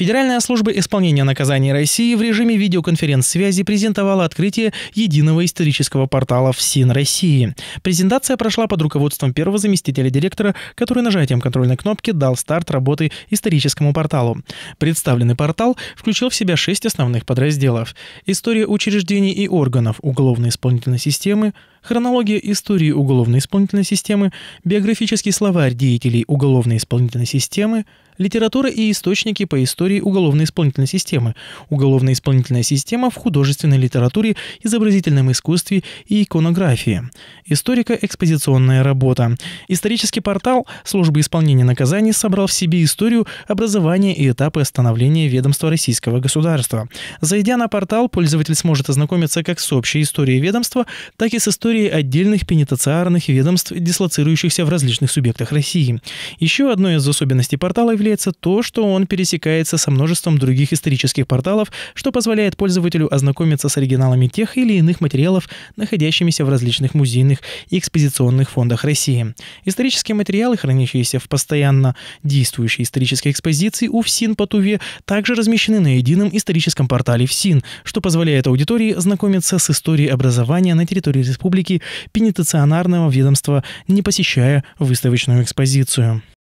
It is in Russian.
Федеральная служба исполнения наказаний России в режиме видеоконференц-связи презентовала открытие единого исторического портала ФСИН России. Презентация прошла под руководством первого заместителя директора, который нажатием контрольной кнопки дал старт работы историческому порталу. Представленный портал включил в себя шесть основных подразделов. История учреждений и органов уголовной исполнительной системы, хронология истории уголовной исполнительной системы, биографический словарь деятелей уголовной исполнительной системы, Литература и источники по истории уголовно-исполнительной системы. Уголовно-исполнительная система в художественной литературе, изобразительном искусстве и иконографии. Историко-экспозиционная работа. Исторический портал службы исполнения наказаний собрал в себе историю образования и этапы становления ведомства российского государства. Зайдя на портал, пользователь сможет ознакомиться как с общей историей ведомства, так и с историей отдельных пенитенциарных ведомств, дислоцирующихся в различных субъектах России. Еще одной из особенностей портала является является то, что он пересекается со множеством других исторических порталов, что позволяет пользователю ознакомиться с оригиналами тех или иных материалов, находящимися в различных музейных и экспозиционных фондах России. Исторические материалы, хранящиеся в постоянно действующей исторической экспозиции УФСИН по Туве, также размещены на едином историческом портале ФСИН, что позволяет аудитории знакомиться с историей образования на территории республики пенитенциарного ведомства, не посещая выставочную экспозицию.